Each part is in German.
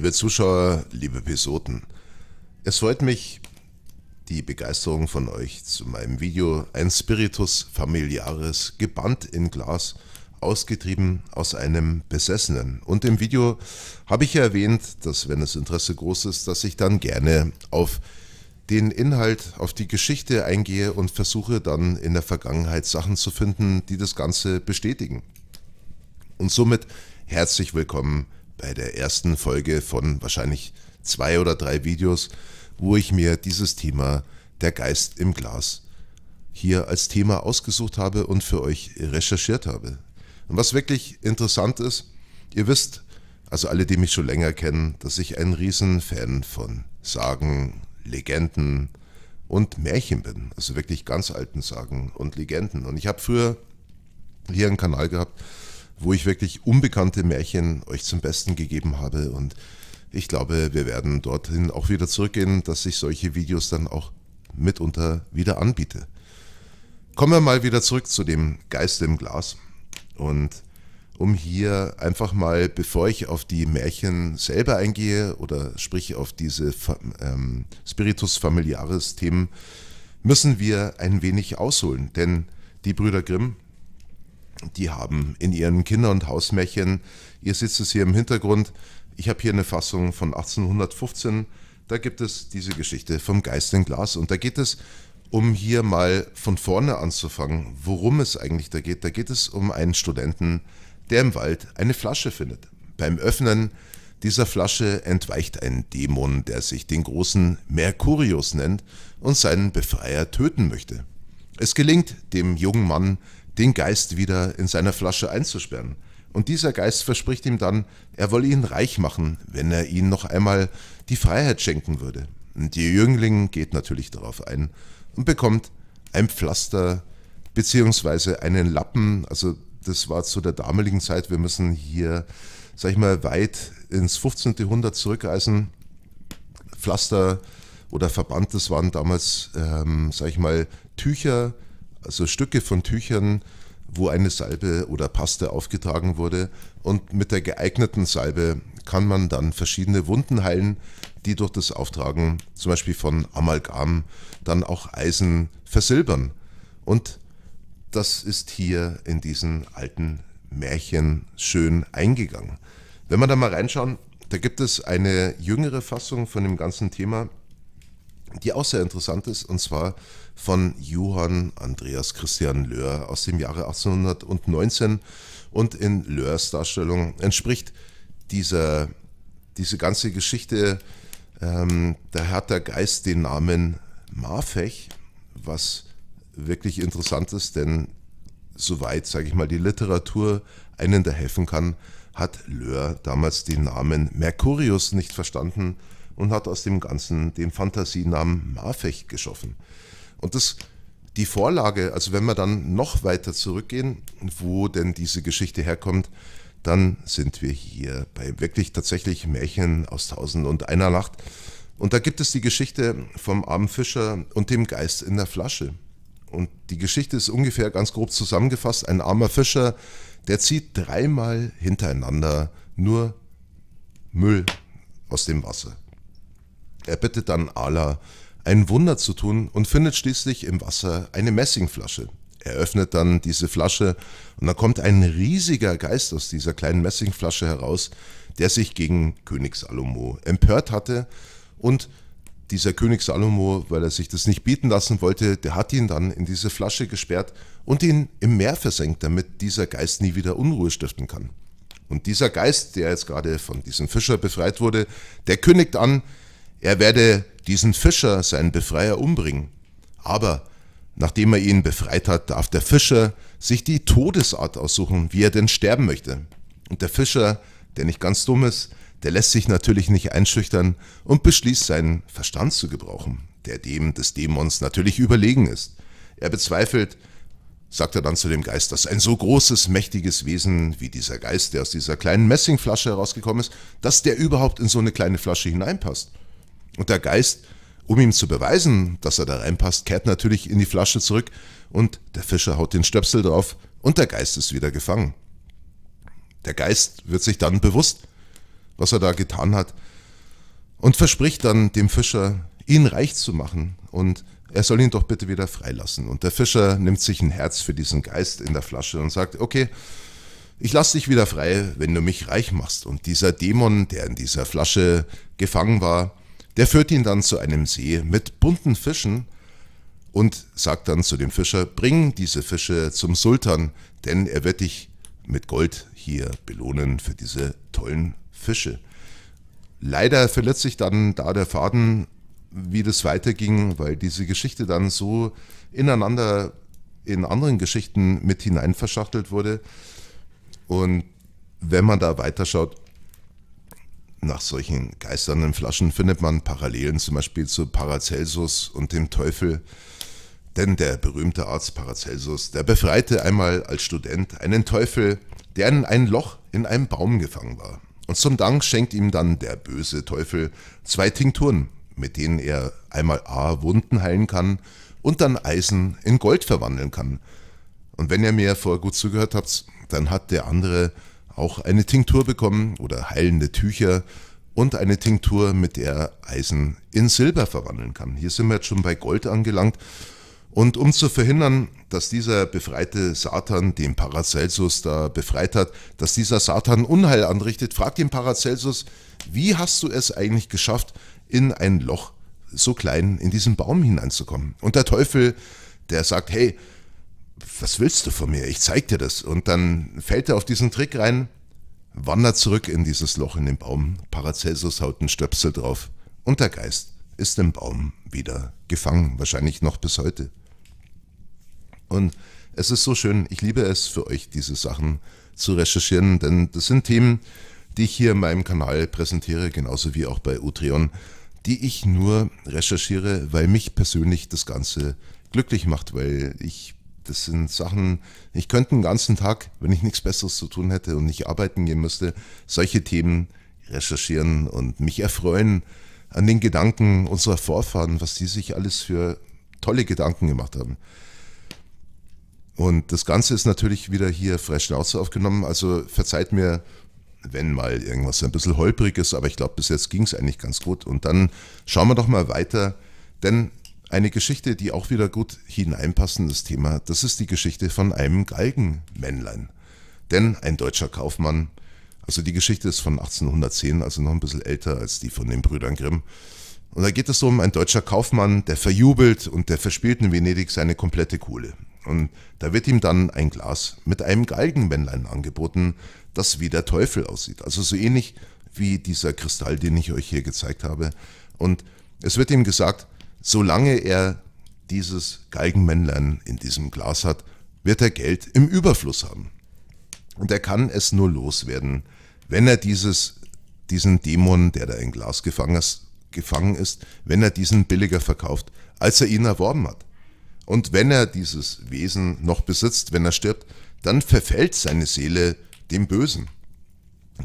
Liebe Zuschauer, liebe Pisoten, es freut mich, die Begeisterung von euch zu meinem Video Ein Spiritus Familiares gebannt in Glas, ausgetrieben aus einem Besessenen. Und im Video habe ich ja erwähnt, dass wenn das Interesse groß ist, dass ich dann gerne auf den Inhalt, auf die Geschichte eingehe und versuche dann in der Vergangenheit Sachen zu finden, die das Ganze bestätigen. Und somit herzlich willkommen bei der ersten Folge von wahrscheinlich zwei oder drei Videos, wo ich mir dieses Thema der Geist im Glas hier als Thema ausgesucht habe und für euch recherchiert habe. Und was wirklich interessant ist, ihr wisst, also alle, die mich schon länger kennen, dass ich ein Riesenfan von Sagen, Legenden und Märchen bin. Also wirklich ganz alten Sagen und Legenden. Und ich habe früher hier einen Kanal gehabt, wo ich wirklich unbekannte Märchen euch zum Besten gegeben habe. Und ich glaube, wir werden dorthin auch wieder zurückgehen, dass ich solche Videos dann auch mitunter wieder anbiete. Kommen wir mal wieder zurück zu dem Geist im Glas. Und um hier einfach mal, bevor ich auf die Märchen selber eingehe oder sprich auf diese ähm, Spiritus Familiaris Themen, müssen wir ein wenig ausholen. Denn die Brüder Grimm die haben in ihren Kinder- und Hausmärchen, ihr sitzt es hier im Hintergrund, ich habe hier eine Fassung von 1815, da gibt es diese Geschichte vom Geist in Glas und da geht es, um hier mal von vorne anzufangen, worum es eigentlich da geht, da geht es um einen Studenten, der im Wald eine Flasche findet. Beim Öffnen dieser Flasche entweicht ein Dämon, der sich den großen Merkurius nennt und seinen Befreier töten möchte. Es gelingt dem jungen Mann, den Geist wieder in seiner Flasche einzusperren. Und dieser Geist verspricht ihm dann, er wolle ihn reich machen, wenn er ihm noch einmal die Freiheit schenken würde. Und der Jüngling geht natürlich darauf ein und bekommt ein Pflaster bzw. einen Lappen. Also das war zu der damaligen Zeit, wir müssen hier, sag ich mal, weit ins 15. Jahrhundert zurückreisen. Pflaster oder Verband, das waren damals, ähm, sag ich mal, Tücher, also Stücke von Tüchern, wo eine Salbe oder Paste aufgetragen wurde. Und mit der geeigneten Salbe kann man dann verschiedene Wunden heilen, die durch das Auftragen zum Beispiel von Amalgam dann auch Eisen versilbern. Und das ist hier in diesen alten Märchen schön eingegangen. Wenn wir da mal reinschauen, da gibt es eine jüngere Fassung von dem ganzen Thema, die auch sehr interessant ist, und zwar von Johann Andreas Christian Löhr aus dem Jahre 1819 und in Löhrs Darstellung entspricht dieser, diese ganze Geschichte, ähm, da hat der Geist den Namen Marfech, was wirklich interessant ist, denn soweit, sage ich mal, die Literatur einen da helfen kann, hat Löhr damals den Namen Mercurius nicht verstanden und hat aus dem Ganzen den Fantasienamen Marfech geschaffen. Und das, die Vorlage, also wenn wir dann noch weiter zurückgehen, wo denn diese Geschichte herkommt, dann sind wir hier bei wirklich tatsächlich Märchen aus Tausend und einer Nacht. Und da gibt es die Geschichte vom armen Fischer und dem Geist in der Flasche. Und die Geschichte ist ungefähr ganz grob zusammengefasst. Ein armer Fischer, der zieht dreimal hintereinander nur Müll aus dem Wasser. Er bittet dann Allah, ein Wunder zu tun und findet schließlich im Wasser eine Messingflasche. Er öffnet dann diese Flasche und da kommt ein riesiger Geist aus dieser kleinen Messingflasche heraus, der sich gegen König Salomo empört hatte und dieser König Salomo, weil er sich das nicht bieten lassen wollte, der hat ihn dann in diese Flasche gesperrt und ihn im Meer versenkt, damit dieser Geist nie wieder Unruhe stiften kann. Und dieser Geist, der jetzt gerade von diesem Fischer befreit wurde, der kündigt an, er werde diesen Fischer, seinen Befreier, umbringen. Aber nachdem er ihn befreit hat, darf der Fischer sich die Todesart aussuchen, wie er denn sterben möchte. Und der Fischer, der nicht ganz dumm ist, der lässt sich natürlich nicht einschüchtern und beschließt, seinen Verstand zu gebrauchen, der dem des Dämons natürlich überlegen ist. Er bezweifelt, sagt er dann zu dem Geist, dass ein so großes, mächtiges Wesen wie dieser Geist, der aus dieser kleinen Messingflasche herausgekommen ist, dass der überhaupt in so eine kleine Flasche hineinpasst. Und der Geist, um ihm zu beweisen, dass er da reinpasst, kehrt natürlich in die Flasche zurück und der Fischer haut den Stöpsel drauf und der Geist ist wieder gefangen. Der Geist wird sich dann bewusst, was er da getan hat und verspricht dann dem Fischer, ihn reich zu machen und er soll ihn doch bitte wieder freilassen. Und der Fischer nimmt sich ein Herz für diesen Geist in der Flasche und sagt, okay, ich lasse dich wieder frei, wenn du mich reich machst. Und dieser Dämon, der in dieser Flasche gefangen war, der führt ihn dann zu einem See mit bunten Fischen und sagt dann zu dem Fischer, bring diese Fische zum Sultan, denn er wird dich mit Gold hier belohnen für diese tollen Fische. Leider verletzt sich dann da der Faden, wie das weiterging, weil diese Geschichte dann so ineinander in anderen Geschichten mit hinein verschachtelt wurde. Und wenn man da weiterschaut, nach solchen geisternden Flaschen findet man Parallelen zum Beispiel zu Paracelsus und dem Teufel. Denn der berühmte Arzt Paracelsus, der befreite einmal als Student einen Teufel, der in ein Loch in einem Baum gefangen war. Und zum Dank schenkt ihm dann der böse Teufel zwei Tinkturen, mit denen er einmal A Wunden heilen kann und dann Eisen in Gold verwandeln kann. Und wenn ihr mir vorher gut zugehört habt, dann hat der andere auch eine Tinktur bekommen oder heilende Tücher und eine Tinktur, mit der Eisen in Silber verwandeln kann. Hier sind wir jetzt schon bei Gold angelangt. Und um zu verhindern, dass dieser befreite Satan, den Paracelsus da befreit hat, dass dieser Satan Unheil anrichtet, fragt den Paracelsus, wie hast du es eigentlich geschafft, in ein Loch so klein in diesen Baum hineinzukommen? Und der Teufel, der sagt, hey, was willst du von mir? Ich zeig dir das. Und dann fällt er auf diesen Trick rein, wandert zurück in dieses Loch in den Baum. Paracelsus haut einen Stöpsel drauf. Und der Geist ist im Baum wieder gefangen. Wahrscheinlich noch bis heute. Und es ist so schön. Ich liebe es, für euch diese Sachen zu recherchieren, denn das sind Themen, die ich hier in meinem Kanal präsentiere, genauso wie auch bei Utreon, die ich nur recherchiere, weil mich persönlich das Ganze glücklich macht, weil ich das sind Sachen, ich könnte den ganzen Tag, wenn ich nichts Besseres zu tun hätte und nicht arbeiten gehen müsste, solche Themen recherchieren und mich erfreuen an den Gedanken unserer Vorfahren, was die sich alles für tolle Gedanken gemacht haben. Und das Ganze ist natürlich wieder hier frei Schnauze aufgenommen, also verzeiht mir, wenn mal irgendwas ein bisschen holprig ist, aber ich glaube, bis jetzt ging es eigentlich ganz gut. Und dann schauen wir doch mal weiter, denn eine Geschichte, die auch wieder gut hineinpassendes Thema, das ist die Geschichte von einem Galgenmännlein. Denn ein deutscher Kaufmann, also die Geschichte ist von 1810, also noch ein bisschen älter als die von den Brüdern Grimm. Und da geht es um einen deutscher Kaufmann, der verjubelt und der verspielt in Venedig seine komplette Kohle. Und da wird ihm dann ein Glas mit einem Galgenmännlein angeboten, das wie der Teufel aussieht. Also so ähnlich wie dieser Kristall, den ich euch hier gezeigt habe. Und es wird ihm gesagt, Solange er dieses Geigenmännlein in diesem Glas hat, wird er Geld im Überfluss haben. Und er kann es nur loswerden, wenn er dieses, diesen Dämon, der da in Glas gefangen ist, gefangen ist, wenn er diesen billiger verkauft, als er ihn erworben hat. Und wenn er dieses Wesen noch besitzt, wenn er stirbt, dann verfällt seine Seele dem Bösen.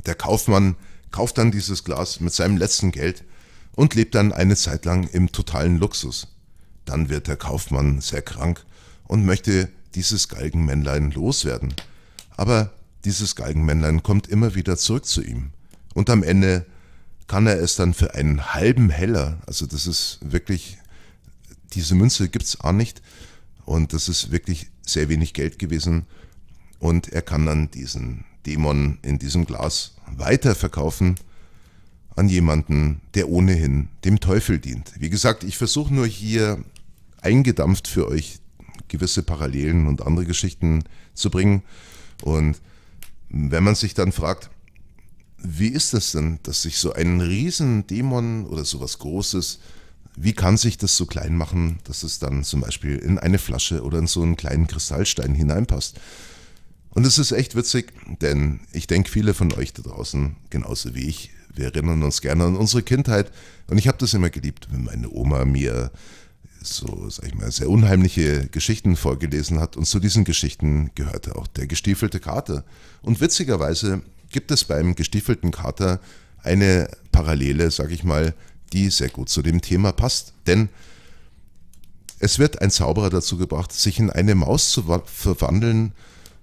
Der Kaufmann kauft dann dieses Glas mit seinem letzten Geld und lebt dann eine Zeit lang im totalen Luxus. Dann wird der Kaufmann sehr krank und möchte dieses Galgenmännlein loswerden. Aber dieses Galgenmännlein kommt immer wieder zurück zu ihm. Und am Ende kann er es dann für einen halben Heller, also das ist wirklich, diese Münze gibt es auch nicht und das ist wirklich sehr wenig Geld gewesen. Und er kann dann diesen Dämon in diesem Glas weiterverkaufen an jemanden, der ohnehin dem Teufel dient. Wie gesagt, ich versuche nur hier eingedampft für euch gewisse Parallelen und andere Geschichten zu bringen. Und wenn man sich dann fragt, wie ist das denn, dass sich so ein Riesendämon oder sowas Großes, wie kann sich das so klein machen, dass es dann zum Beispiel in eine Flasche oder in so einen kleinen Kristallstein hineinpasst? Und es ist echt witzig, denn ich denke, viele von euch da draußen, genauso wie ich, wir erinnern uns gerne an unsere Kindheit und ich habe das immer geliebt, wenn meine Oma mir so, sag ich mal, sehr unheimliche Geschichten vorgelesen hat und zu diesen Geschichten gehörte auch der gestiefelte Kater. Und witzigerweise gibt es beim gestiefelten Kater eine Parallele, sag ich mal, die sehr gut zu dem Thema passt. Denn es wird ein Zauberer dazu gebracht, sich in eine Maus zu verwandeln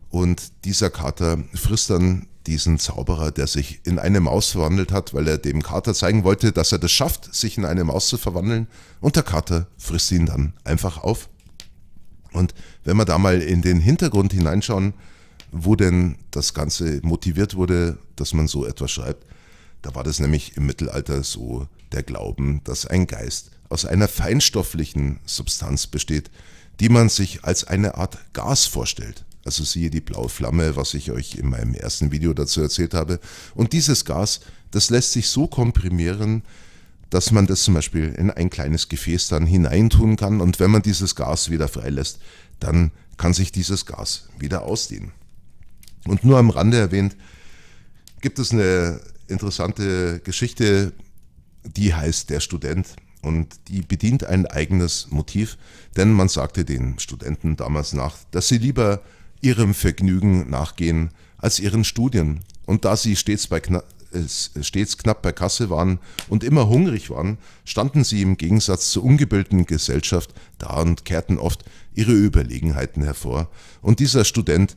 und dieser Kater frisst dann diesen Zauberer, der sich in eine Maus verwandelt hat, weil er dem Kater zeigen wollte, dass er das schafft, sich in eine Maus zu verwandeln. Und der Kater frisst ihn dann einfach auf. Und wenn wir da mal in den Hintergrund hineinschauen, wo denn das Ganze motiviert wurde, dass man so etwas schreibt, da war das nämlich im Mittelalter so der Glauben, dass ein Geist aus einer feinstofflichen Substanz besteht, die man sich als eine Art Gas vorstellt. Also siehe die blaue Flamme, was ich euch in meinem ersten Video dazu erzählt habe. Und dieses Gas, das lässt sich so komprimieren, dass man das zum Beispiel in ein kleines Gefäß dann hineintun kann. Und wenn man dieses Gas wieder freilässt, dann kann sich dieses Gas wieder ausdehnen. Und nur am Rande erwähnt, gibt es eine interessante Geschichte, die heißt Der Student und die bedient ein eigenes Motiv, denn man sagte den Studenten damals nach, dass sie lieber ihrem Vergnügen nachgehen als ihren Studien. Und da sie stets, bei kna äh, stets knapp bei Kasse waren und immer hungrig waren, standen sie im Gegensatz zur ungebildeten Gesellschaft da und kehrten oft ihre Überlegenheiten hervor. Und dieser Student,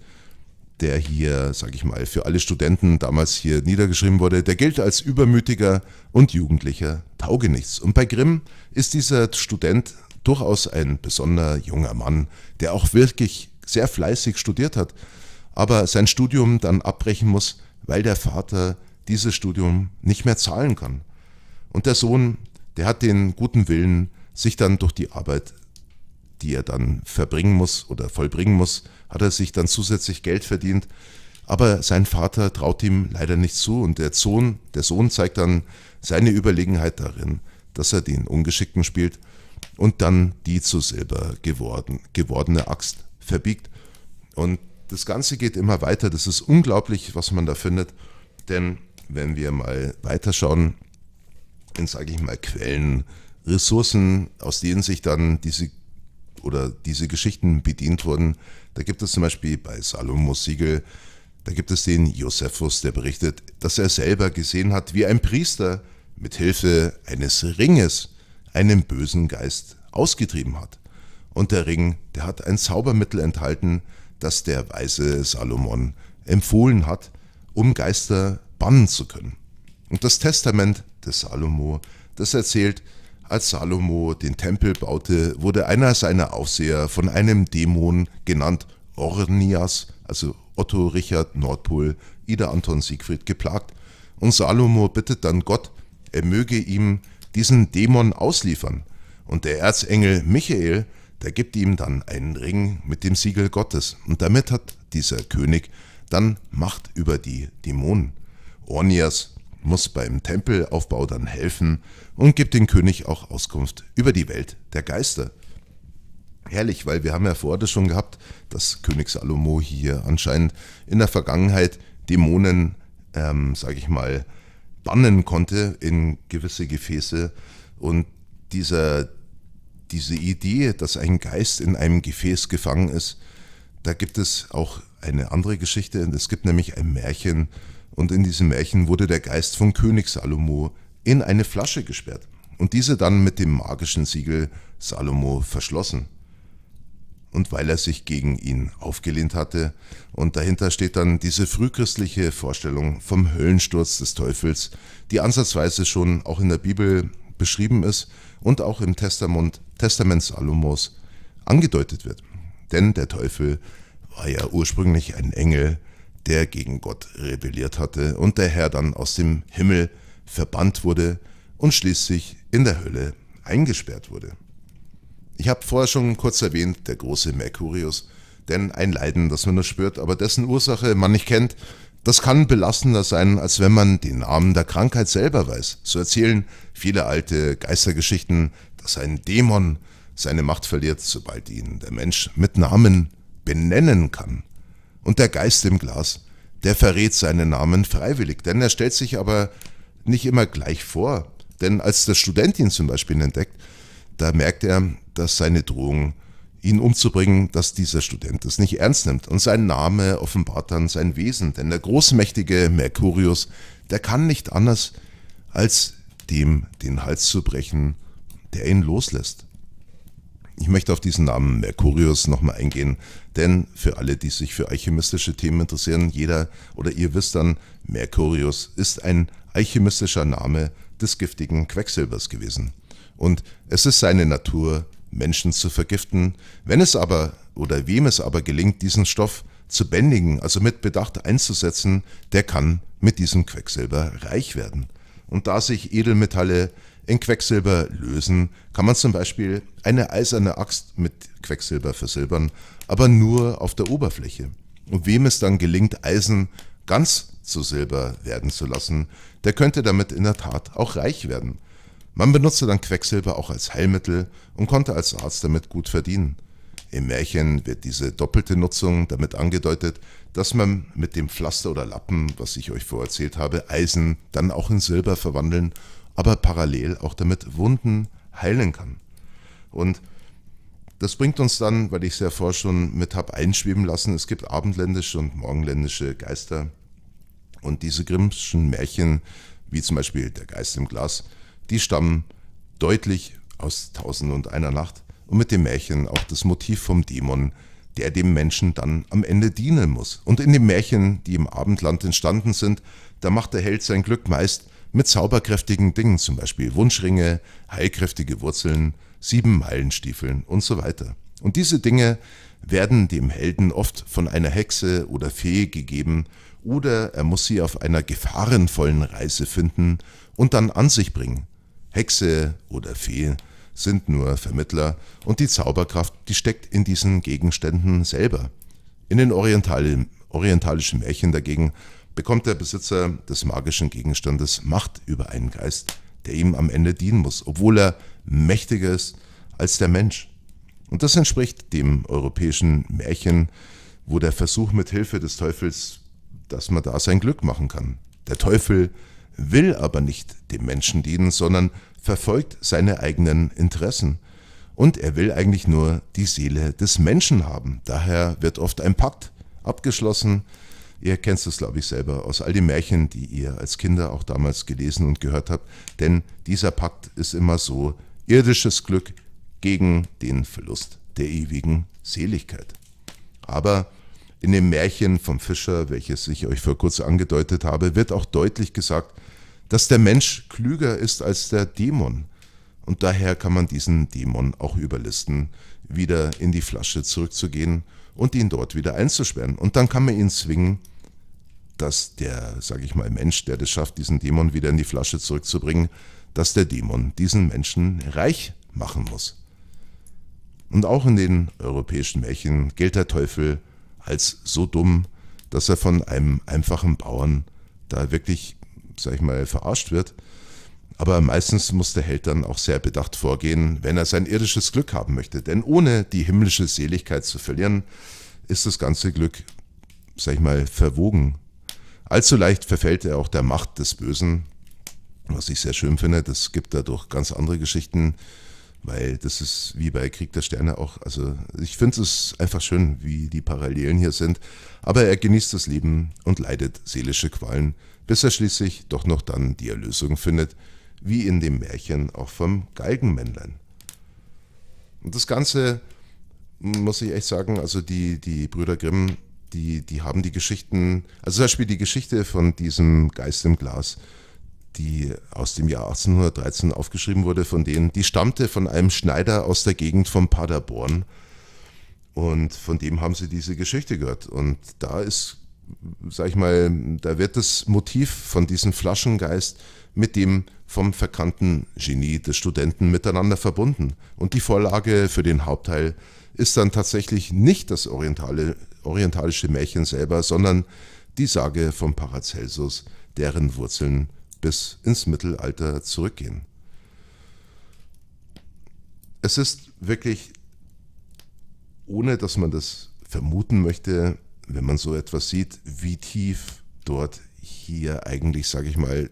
der hier, sage ich mal, für alle Studenten damals hier niedergeschrieben wurde, der gilt als übermütiger und jugendlicher Taugenichts. Und bei Grimm ist dieser Student durchaus ein besonderer junger Mann, der auch wirklich sehr fleißig studiert hat, aber sein Studium dann abbrechen muss, weil der Vater dieses Studium nicht mehr zahlen kann. Und der Sohn, der hat den guten Willen, sich dann durch die Arbeit, die er dann verbringen muss oder vollbringen muss, hat er sich dann zusätzlich Geld verdient. Aber sein Vater traut ihm leider nicht zu und der Sohn, der Sohn zeigt dann seine Überlegenheit darin, dass er den Ungeschickten spielt und dann die zu Silber geworden, gewordene Axt verbiegt. Und das Ganze geht immer weiter. Das ist unglaublich, was man da findet. Denn wenn wir mal weiterschauen, in, sage ich mal, Quellen, Ressourcen, aus denen sich dann diese oder diese Geschichten bedient wurden, da gibt es zum Beispiel bei Salomos Siegel, da gibt es den Josephus, der berichtet, dass er selber gesehen hat, wie ein Priester mit Hilfe eines Ringes einen bösen Geist ausgetrieben hat. Und der Ring, der hat ein Zaubermittel enthalten, das der weise Salomon empfohlen hat, um Geister bannen zu können. Und das Testament des Salomo, das erzählt, als Salomo den Tempel baute, wurde einer seiner Aufseher von einem Dämon genannt Ornias, also Otto Richard Nordpol, Ida Anton Siegfried geplagt. Und Salomo bittet dann Gott, er möge ihm diesen Dämon ausliefern. Und der Erzengel Michael der gibt ihm dann einen Ring mit dem Siegel Gottes und damit hat dieser König dann Macht über die Dämonen. Ornias muss beim Tempelaufbau dann helfen und gibt dem König auch Auskunft über die Welt der Geister. Herrlich, weil wir haben ja vorher das schon gehabt, dass König Salomo hier anscheinend in der Vergangenheit Dämonen, ähm, sage ich mal, bannen konnte in gewisse Gefäße und dieser diese Idee, dass ein Geist in einem Gefäß gefangen ist, da gibt es auch eine andere Geschichte. Es gibt nämlich ein Märchen und in diesem Märchen wurde der Geist von König Salomo in eine Flasche gesperrt und diese dann mit dem magischen Siegel Salomo verschlossen. Und weil er sich gegen ihn aufgelehnt hatte, und dahinter steht dann diese frühchristliche Vorstellung vom Höllensturz des Teufels, die ansatzweise schon auch in der Bibel beschrieben ist und auch im Testament, Testaments Salomos angedeutet wird. Denn der Teufel war ja ursprünglich ein Engel, der gegen Gott rebelliert hatte und der Herr dann aus dem Himmel verbannt wurde und schließlich in der Hölle eingesperrt wurde. Ich habe vorher schon kurz erwähnt, der große Merkurius, denn ein Leiden, das man nur spürt, aber dessen Ursache man nicht kennt, das kann belastender sein, als wenn man den Namen der Krankheit selber weiß. So erzählen viele alte Geistergeschichten, dass ein Dämon seine Macht verliert, sobald ihn der Mensch mit Namen benennen kann. Und der Geist im Glas, der verrät seinen Namen freiwillig, denn er stellt sich aber nicht immer gleich vor. Denn als der Student ihn zum Beispiel entdeckt, da merkt er, dass seine Drohung ihn umzubringen, dass dieser Student es nicht ernst nimmt. Und sein Name offenbart dann sein Wesen, denn der großmächtige Mercurius, der kann nicht anders, als dem den Hals zu brechen, der ihn loslässt. Ich möchte auf diesen Namen Mercurius nochmal eingehen, denn für alle, die sich für alchemistische Themen interessieren, jeder oder ihr wisst dann, Mercurius ist ein alchemistischer Name des giftigen Quecksilbers gewesen. Und es ist seine Natur, Menschen zu vergiften. Wenn es aber oder wem es aber gelingt, diesen Stoff zu bändigen, also mit Bedacht einzusetzen, der kann mit diesem Quecksilber reich werden. Und da sich Edelmetalle in Quecksilber lösen, kann man zum Beispiel eine eiserne Axt mit Quecksilber versilbern, aber nur auf der Oberfläche. Und wem es dann gelingt, Eisen ganz zu Silber werden zu lassen, der könnte damit in der Tat auch reich werden. Man benutzte dann Quecksilber auch als Heilmittel und konnte als Arzt damit gut verdienen. Im Märchen wird diese doppelte Nutzung damit angedeutet, dass man mit dem Pflaster oder Lappen, was ich euch vorerzählt habe, Eisen dann auch in Silber verwandeln, aber parallel auch damit Wunden heilen kann. Und das bringt uns dann, weil ich es ja vorher schon mit habe einschweben lassen, es gibt abendländische und morgenländische Geister. Und diese grimmschen Märchen, wie zum Beispiel der Geist im Glas, die stammen deutlich aus Tausend und einer Nacht und mit dem Märchen auch das Motiv vom Dämon, der dem Menschen dann am Ende dienen muss. Und in den Märchen, die im Abendland entstanden sind, da macht der Held sein Glück meist mit zauberkräftigen Dingen, zum Beispiel Wunschringe, heilkräftige Wurzeln, sieben Meilenstiefeln und so weiter. Und diese Dinge werden dem Helden oft von einer Hexe oder Fee gegeben oder er muss sie auf einer gefahrenvollen Reise finden und dann an sich bringen, Hexe oder Fee sind nur Vermittler und die Zauberkraft, die steckt in diesen Gegenständen selber. In den Oriental orientalischen Märchen dagegen bekommt der Besitzer des magischen Gegenstandes Macht über einen Geist, der ihm am Ende dienen muss, obwohl er mächtiger ist als der Mensch. Und das entspricht dem europäischen Märchen, wo der Versuch mit Hilfe des Teufels, dass man da sein Glück machen kann. Der Teufel will aber nicht dem Menschen dienen, sondern verfolgt seine eigenen Interessen. Und er will eigentlich nur die Seele des Menschen haben. Daher wird oft ein Pakt abgeschlossen. Ihr kennt es, glaube ich, selber aus all den Märchen, die ihr als Kinder auch damals gelesen und gehört habt. Denn dieser Pakt ist immer so irdisches Glück gegen den Verlust der ewigen Seligkeit. Aber in dem Märchen vom Fischer, welches ich euch vor kurzem angedeutet habe, wird auch deutlich gesagt, dass der Mensch klüger ist als der Dämon. Und daher kann man diesen Dämon auch überlisten, wieder in die Flasche zurückzugehen und ihn dort wieder einzusperren. Und dann kann man ihn zwingen, dass der, sage ich mal, Mensch, der es schafft, diesen Dämon wieder in die Flasche zurückzubringen, dass der Dämon diesen Menschen reich machen muss. Und auch in den europäischen Märchen gilt der Teufel als so dumm, dass er von einem einfachen Bauern da wirklich, sag ich mal, verarscht wird. Aber meistens muss der Held dann auch sehr bedacht vorgehen, wenn er sein irdisches Glück haben möchte. Denn ohne die himmlische Seligkeit zu verlieren, ist das ganze Glück, sag ich mal, verwogen. Allzu leicht verfällt er auch der Macht des Bösen, was ich sehr schön finde. Das gibt dadurch ganz andere Geschichten, weil das ist wie bei Krieg der Sterne auch, also ich finde es einfach schön, wie die Parallelen hier sind, aber er genießt das Leben und leidet seelische Qualen, bis er schließlich doch noch dann die Erlösung findet, wie in dem Märchen auch vom Galgenmännlein. Und das Ganze, muss ich echt sagen, also die, die Brüder Grimm, die, die haben die Geschichten, also zum Beispiel die Geschichte von diesem Geist im Glas, die aus dem Jahr 1813 aufgeschrieben wurde von denen, die stammte von einem Schneider aus der Gegend von Paderborn. Und von dem haben sie diese Geschichte gehört. Und da ist, sag ich mal, da wird das Motiv von diesem Flaschengeist mit dem vom verkannten Genie des Studenten miteinander verbunden. Und die Vorlage für den Hauptteil ist dann tatsächlich nicht das orientale, orientalische Märchen selber, sondern die Sage von Paracelsus, deren Wurzeln bis ins Mittelalter zurückgehen. Es ist wirklich, ohne dass man das vermuten möchte, wenn man so etwas sieht, wie tief dort hier eigentlich, sage ich mal,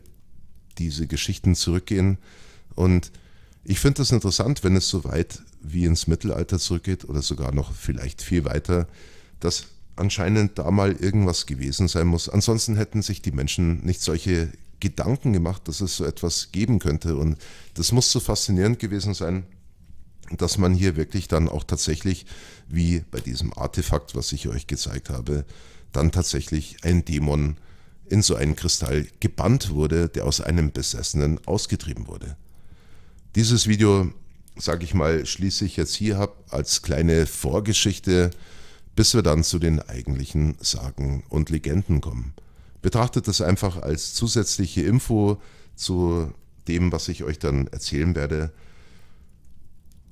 diese Geschichten zurückgehen. Und ich finde das interessant, wenn es so weit wie ins Mittelalter zurückgeht oder sogar noch vielleicht viel weiter, dass anscheinend da mal irgendwas gewesen sein muss. Ansonsten hätten sich die Menschen nicht solche Gedanken gemacht, dass es so etwas geben könnte. Und das muss so faszinierend gewesen sein, dass man hier wirklich dann auch tatsächlich, wie bei diesem Artefakt, was ich euch gezeigt habe, dann tatsächlich ein Dämon in so einen Kristall gebannt wurde, der aus einem Besessenen ausgetrieben wurde. Dieses Video, sage ich mal, schließe ich jetzt hier ab als kleine Vorgeschichte, bis wir dann zu den eigentlichen Sagen und Legenden kommen. Betrachtet das einfach als zusätzliche Info zu dem, was ich euch dann erzählen werde.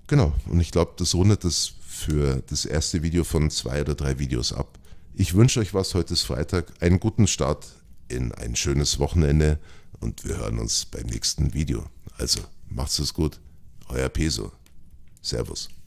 Genau, und ich glaube, das rundet das für das erste Video von zwei oder drei Videos ab. Ich wünsche euch was, heute ist Freitag, einen guten Start in ein schönes Wochenende und wir hören uns beim nächsten Video. Also, macht's es gut, euer Peso. Servus.